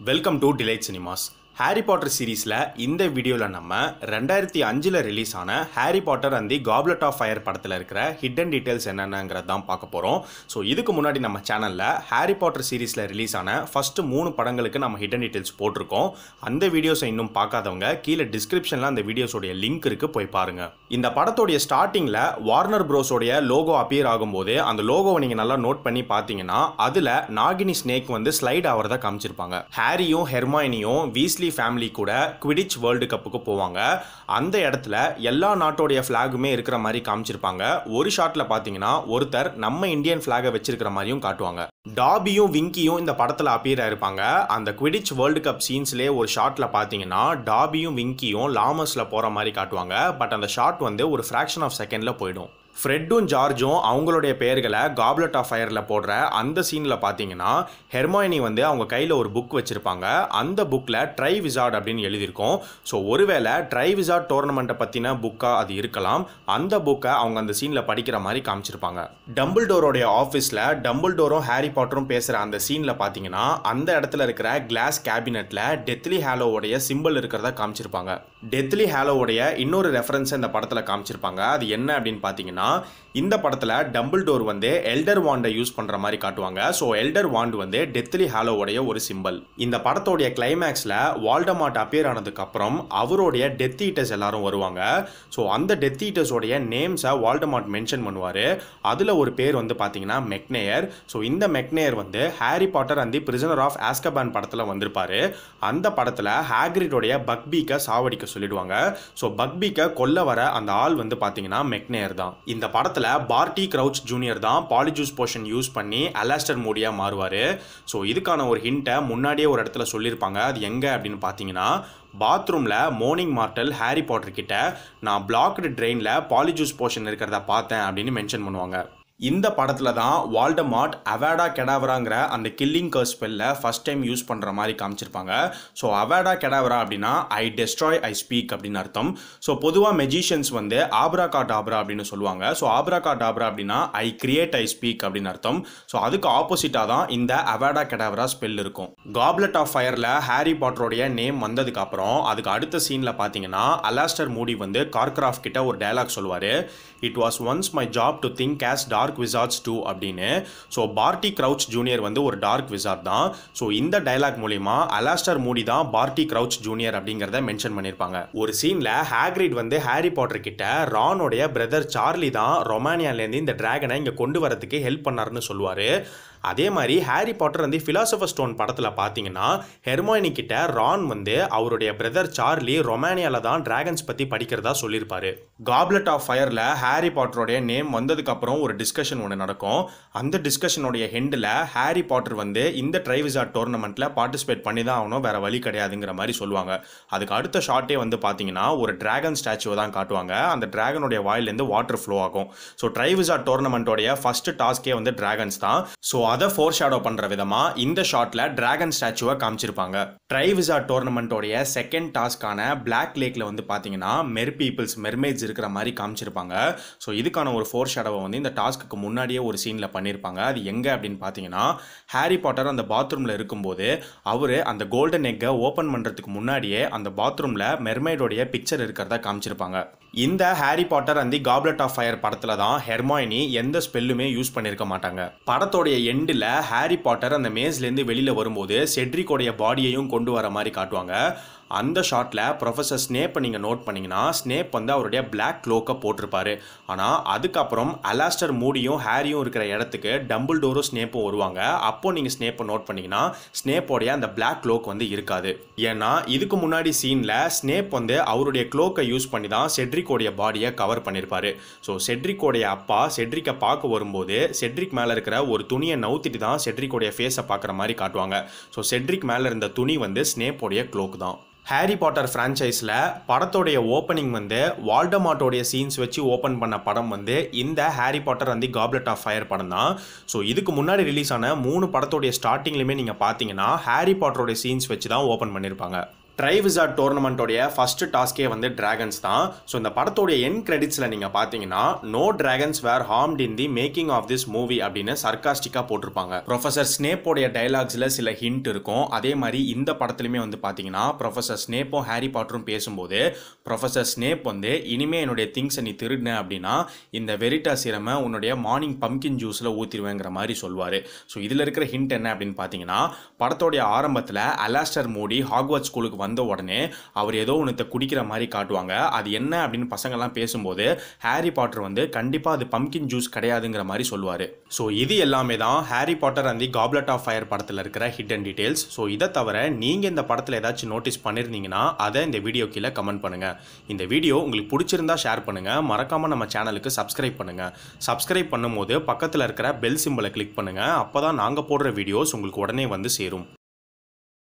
Welcome to Delight Cinemas. Harry Potter சீரீஸில் இந்த வீடியோவில் நம்ம ரெண்டாயிரத்தி அஞ்சில் ரிலீஸ் ஆன Harry Potter and the goblet of fire படத்தில் இருக்கிற ஹிட்டன் டீட்டெயில்ஸ் என்னென்னங்கிறது தான் பார்க்க போகிறோம் ஸோ இதுக்கு முன்னாடி நம்ம சேனலில் ஹாரி பாட்டர் சீரீஸில் ரிலீஸ் ஆன ஃபஸ்ட்டு மூணு படங்களுக்கு நம்ம ஹிட்டன் டீட்டெயில்ஸ் போட்டிருக்கோம் அந்த வீடியோஸை இன்னும் பார்க்காதவங்க கீழே டிஸ்கிரிப்ஷனில் அந்த வீடியோஸோடைய லிங்க் இருக்குது போய் பாருங்கள் இந்த படத்தோடைய ஸ்டார்டிங்கில் வார்னர் ப்ரோஸோடைய லோகோ அப்பியர் ஆகும்போது அந்த லோகோவை நீங்கள் நல்லா நோட் பண்ணி பார்த்தீங்கன்னா அதில் நாகினி ஸ்னேக் வந்து ஸ்லைட் ஆகிறத காமிச்சிருப்பாங்க ஹாரியும் ஹெர்மாயினியும் வீஸ்லி வெஸ்லி ஃபேமிலி கூட குவிடிச் வேர்ல்டு கப்புக்கு போவாங்க அந்த இடத்துல எல்லா நாட்டோடைய ஃப்ளாகுமே இருக்கிற மாதிரி காமிச்சிருப்பாங்க ஒரு ஷாட்டில் பார்த்தீங்கன்னா ஒருத்தர் நம்ம இந்தியன் ஃப்ளாகை வச்சிருக்கிற மாதிரியும் காட்டுவாங்க டாபியும் விங்கியும் இந்த படத்தில் அப்பியர் ஆயிருப்பாங்க அந்த குவிடிச் வேர்ல்டு கப் சீன்ஸ்லேயே ஒரு ஷாட்டில் பார்த்தீங்கன்னா டாபியும் விங்கியும் லாமஸில் போகிற மாதிரி காட்டுவாங்க பட் அந்த ஷாட் வந்து ஒரு ஃப்ராக்ஷன் ஆஃப் செகண்டில் போயிடும் ஃப்ரெட்டும் ஜார்ஜும் அவங்களுடைய பெயர்களை காப்லெட் ஆஃப் ஃபயரில் போடுற அந்த சீனில் பார்த்தீங்கன்னா ஹெர்மாயினி வந்து அவங்க கையில் ஒரு புக் வச்சுருப்பாங்க அந்த புக்கில் ட்ரை விசார்ட் அப்படின்னு எழுதியிருக்கோம் ஸோ ஒருவேளை ட்ரை விசார்ட் டோர்னமெண்ட்டை பற்றின புக்காக அது இருக்கலாம் அந்த புக்கை அவங்க அந்த சீனில் படிக்கிற மாதிரி காமிச்சிருப்பாங்க டம்பிள் டோரோடைய ஆஃபீஸில் டம்பிள் டோரும் ஹாரி பாட்டரும் பேசுகிற அந்த சீனில் பார்த்தீங்கன்னா அந்த இடத்துல இருக்கிற கிளாஸ் கேபினெட்டில் டெத்லி ஹாலோவுடைய சிம்பிள் இருக்கிறத காமிச்சிருப்பாங்க டெத்லி ஹாலோவுடைய இன்னொரு ரெஃபரன்ஸை இந்த படத்தில் காமிச்சிருப்பாங்க அது என்ன அப்படின்னு பார்த்தீங்கன்னா இந்த படத்தில் டம்பிள் டோர் வந்து எல்டர் வாண்டை யூஸ் பண்ணுற மாதிரி காட்டுவாங்க ஸோ எல்டர் வாண்ட் வந்து டெத்லி ஹாலோவுடைய ஒரு சிம்பல் இந்த படத்தோடைய கிளைமேக்ஸில் வால்டமாட் அப்பியர் ஆனதுக்கப்புறம் அவருடைய டெத் ஈட்டர்ஸ் எல்லாரும் வருவாங்க ஸோ அந்த டெத் ஈட்டர்ஸோடைய நேம்ஸை வால்டமாட் மென்ஷன் பண்ணுவார் அதில் ஒரு பேர் வந்து பார்த்தீங்கன்னா மெக்னேயர் ஸோ இந்த மெக்னேயர் வந்து Harry Potter and the prisoner of Azkaban படத்தில் வந்திருப்பார் அந்த படத்தில் ஹேக்ரிடோடைய பக்பீக்கை சாவடிக்க சொல்லிடுவாங்க ஸோ பக்பீக்கை கொல்ல வர அந்த ஆள் வந்து பார்த்தீங்கன்னா மெக்னேயர் தான் இந்த படத்தில் பார்ட்டி க்ரௌச் ஜூனியர் தான் பாலிஜூஸ் போர்ஷன் யூஸ் பண்ணி அலாஸ்டர் மோடியாக மாறுவார் ஸோ இதுக்கான ஒரு ஹிண்ட்டை முன்னாடியே ஒரு இடத்துல சொல்லியிருப்பாங்க அது எங்கே அப்படின்னு பார்த்தீங்கன்னா பாத்ரூமில் மோர்னிங் மார்டல் ஹாரி பாட்டர் கிட்ட நான் பிளாக்டு ட்ரெயினில் பாலிஜூஸ் போர்ஷன் இருக்கிறத பார்த்தேன் அப்படின்னு மென்ஷன் பண்ணுவாங்க இந்த படத்தில் தான் வால்டமார்ட் அவேடா கெடாவராங்கிற அந்த கில்லிங் கர்ஸ் ஸ்பெல்ல ஃபஸ்ட் டைம் யூஸ் பண்ணுற மாதிரி காமிச்சிருப்பாங்க ஸோ அவேடா கெடாவரா அப்படின்னா ஐ டெஸ்ட்ராய் ஐ ஸ்பீக் அப்படின்னு அர்த்தம் ஸோ பொதுவாக மெஜிஷியன்ஸ் வந்து ஆப்ரா கா டாப்ரா அப்படின்னு சொல்லுவாங்க ஸோ ஆப்ரா கா டாப்ரா அப்படின்னா ஐ கிரியேட் ஐ ஸ்பீக் அப்படின்னு அர்த்தம் ஸோ அதுக்கு ஆப்போசிட்டாக தான் இந்த அவேடா கெடாவரா ஸ்பெல் இருக்கும் காப்லெட் ஆஃப் ஃபயரில் ஹாரி பாட்டருடைய நேம் வந்ததுக்கப்புறம் அதுக்கு அடுத்த சீனில் பார்த்தீங்கன்னா அலாஸ்டர் மூடி வந்து கார்கிராஃப்ட் கிட்ட ஒரு டைலாக் சொல்லுவார் it was once my job to think as dark dark wizards do அப்படின்னு ஸோ பார்ட்டி க்ரௌச் ஜூனியர் வந்து ஒரு டார்க் விசார்ட் தான் ஸோ இந்த டைலாக் மூலிமா அலாஸ்டர் மூடி தான் பார்ட்டி க்ரௌச் ஜூனியர் அப்படிங்கிறத மென்ஷன் பண்ணியிருப்பாங்க ஒரு சீனில் ஹேக்ரிட் வந்து ஹாரி பாட்டர் கிட்ட ரானோடைய பிரதர் சார்லி தான் ரொமானியாலேருந்து இந்த டிராகனை இங்கே கொண்டு வரதுக்கு ஹெல்ப் பண்ணார்னு சொல்லுவார் அதே மாதிரி ஹாரி பாட்டர் வந்து ஃபிலாசபர் ஸ்டோன் படத்தில் பார்த்தீங்கன்னா ஹெர்மோயினி கிட்ட ரான் வந்து அவருடைய பிரதர் சார்லி ரொமானியாவில் தான் டிராகன்ஸ் பற்றி படிக்கிறதா சொல்லியிருப்பாரு காப்லெட் ஆஃப் ஃபயரில் ஹாரி பாட்டருடைய நேம் வந்ததுக்கப்புறம் ஒரு டிஸ்க் டிஸ்கஷன் ஒன்று நடக்கும் அந்த டிஸ்கஷனுடைய ஹெண்டில் ஹாரி பாட்டர் வந்து இந்த ட்ரைவிசா டோர்னமெண்ட்டில் பார்ட்டிசிபேட் பண்ணி தான் ஆகணும் வேறு வழி கிடையாதுங்கிற மாதிரி சொல்லுவாங்க அதுக்கு அடுத்த ஷார்ட்டே வந்து பார்த்தீங்கன்னா ஒரு ட்ராகன் ஸ்டாச்சுவை தான் காட்டுவாங்க அந்த ட்ராகனுடைய வாயிலேருந்து வாட்டர் ஃப்ளோ ஆகும் ஸோ ட்ரைவிசா டோர்னமெண்ட்டோடைய ஃபஸ்ட்டு டாஸ்க்கே வந்து ட்ராகன்ஸ் தான் ஸோ அதை ஃபோர் ஷேடோ பண்ணுற விதமாக இந்த ஷாட்டில் ட்ராகன் ஸ்டாச்சுவை காமிச்சிருப்பாங்க ட்ரைவிசா டோர்னமெண்ட்டோடைய செகண்ட் டாஸ்க்கான பிளாக் லேக்கில் வந்து பார்த்தீங்கன்னா மெர் பீப்புள்ஸ் மெர்மேஜ் இருக்கிற மாதிரி காமிச்சிருப்பாங்க ஸோ இதுக்கான ஒரு ஃபோர் ஷேடோவை வந்து இந்த டாஸ்க் மாதத்துக்கு முன்னாடியே ஒரு சீனில் பண்ணியிருப்பாங்க அது எங்கே அப்படின்னு பார்த்தீங்கன்னா ஹாரி பாட்டர் அந்த பாத்ரூமில் இருக்கும்போது அவர் அந்த கோல்டன் எக்கை ஓப்பன் பண்ணுறதுக்கு முன்னாடியே அந்த பாத்ரூமில் மெர்மைடோடைய பிக்சர் இருக்கிறதா காமிச்சிருப்பாங்க இந்த ஹாரி பாட்டர் அந்த காப்லெட் ஆஃப் ஃபயர் படத்தில் தான் ஹெர்மாயினி எந்த ஸ்பெல்லுமே யூஸ் பண்ணியிருக்க மாட்டாங்க படத்தோடைய எண்டில் ஹாரி பாட்டர் அந்த மேஸ்லேருந்து வெளியில் வரும்போது செட்ரிக்கோடைய பாடியையும் கொண்டு வர மாதிரி காட்டுவாங்க அந்த ஷாட்டில் ப்ரொஃபஸர் ஸ்னேப்பை நீங்கள் நோட் பண்ணிங்கன்னா ஸ்னேப் வந்து அவருடைய பிளாக் க்ளோக்கை போட்டிருப்பாரு ஆனால் அதுக்கப்புறம் அலாஸ்டர் மூடியும் ஹேரியும் இருக்கிற இடத்துக்கு டம்பிள் டோரும் ஸ்னேப்பும் வருவாங்க அப்போது நீங்கள் ஸ்னேப்பை நோட் பண்ணிங்கன்னா ஸ்னேப்போடைய அந்த பிளாக் க்ளோக் வந்து இருக்காது ஏன்னா இதுக்கு முன்னாடி சீனில் ஸ்னேப் வந்து அவருடைய க்ளோக்கை யூஸ் பண்ணி தான் செட்ரிக்கோடைய பாடியை கவர் பண்ணியிருப்பாரு ஸோ செட்ரிக்கோடைய அப்பா செட்ரிக்கை பார்க்க வரும்போது செட்ரிக் மேலே இருக்கிற ஒரு துணியை நவுத்திட்டு தான் செட்ரிக்கோடைய ஃபேஸை பார்க்குற மாதிரி காட்டுவாங்க ஸோ செட்ரிக் மேலே இருந்த துணி வந்து ஸ்னேப்போடைய க்ளோக் தான் ஹாரி பாட்டர் ஃப்ரான்ச்சைஸில் படத்தோடைய ஓப்பனிங் வந்து வால்டமாட்டோடைய சீன்ஸ் வச்சு ஓப்பன் பண்ண படம் வந்து இந்த Harry Potter and Goblet of Fire படம் தான் ஸோ இதுக்கு முன்னாடி ரிலீஸ் ஆன மூணு படத்தோடைய ஸ்டார்டிங்லையுமே நீங்கள் பார்த்தீங்கன்னா ஹாரி பாட்டரோடைய சீன்ஸ் வச்சு தான் ஓப்பன் பண்ணியிருப்பாங்க ட்ரைவிசா டோர்னமெண்ட்டோடைய ஃபர்ஸ்ட் டாஸ்கே வந்து ட்ராகன்ஸ் தான் ஸோ இந்த படத்தோடைய என் கிரெடிட்ஸில் நீங்கள் பார்த்தீங்கன்னா no dragons were harmed in the making of this movie அப்படின்னு சர்க்காஸ்டிக்காக போட்டிருப்பாங்க ப்ரொஃபசர் ஸ்னேப்போடைய டைலாக்ஸில் சில ஹிண்ட் இருக்கும் அதே மாதிரி இந்த படத்துலையுமே வந்து பார்த்தீங்கன்னா ப்ரொஃபசர் ஸ்னேப்பும் ஹாரி பாட்டரும் பேசும்போது ப்ரொஃபசர் ஸ்னேப் வந்து இனிமே என்னுடைய திங்ஸை நீ திருடின அப்படின்னா இந்த வெரிட்டா சிரமை உன்னுடைய மார்னிங் பம்கின் ஜூஸில் ஊற்றிடுவேங்கிற மாதிரி சொல்வார் ஸோ இதில் இருக்கிற ஹிண்ட் என்ன அப்படின்னு பார்த்தீங்கன்னா படத்தோடைய ஆரம்பத்தில் அலாஸ்டர் மோடி ஹாக்வாட் ஸ்கூலுக்கு வந்த உடனே அவர் ஏதோ ஒன்றத்தை குடிக்கிற மாதிரி காட்டுவாங்க அது என்ன அப்படின்னு பசங்கள்லாம் பேசும்போது ஹாரி பாட்டர் வந்து கண்டிப்பாக அது பம்கின் ஜூஸ் கிடையாதுங்கிற மாதிரி சொல்லுவார் ஸோ இது எல்லாமே தான் Harry Potter and the goblet of fire படத்தில் இருக்கிற ஹிட் அண்ட் டீட்டெயில்ஸ் ஸோ இதை தவிர நீங்கள் இந்த படத்தில் ஏதாச்சும் நோட்டீஸ் பண்ணியிருந்தீங்கன்னா அதை இந்த வீடியோ கீழே கமெண்ட் பண்ணுங்கள் இந்த வீடியோ உங்களுக்கு பிடிச்சிருந்தா ஷேர் பண்ணுங்கள் மறக்காமல் நம்ம சேனலுக்கு சப்ஸ்கிரைப் பண்ணுங்கள் சப்ஸ்கிரைப் பண்ணும்போது பக்கத்தில் இருக்கிற பெல் சிம்பிளை கிளிக் பண்ணுங்கள் அப்போ தான் நாங்கள் போடுற வீடியோஸ் உங்களுக்கு உடனே வந்து சேரும்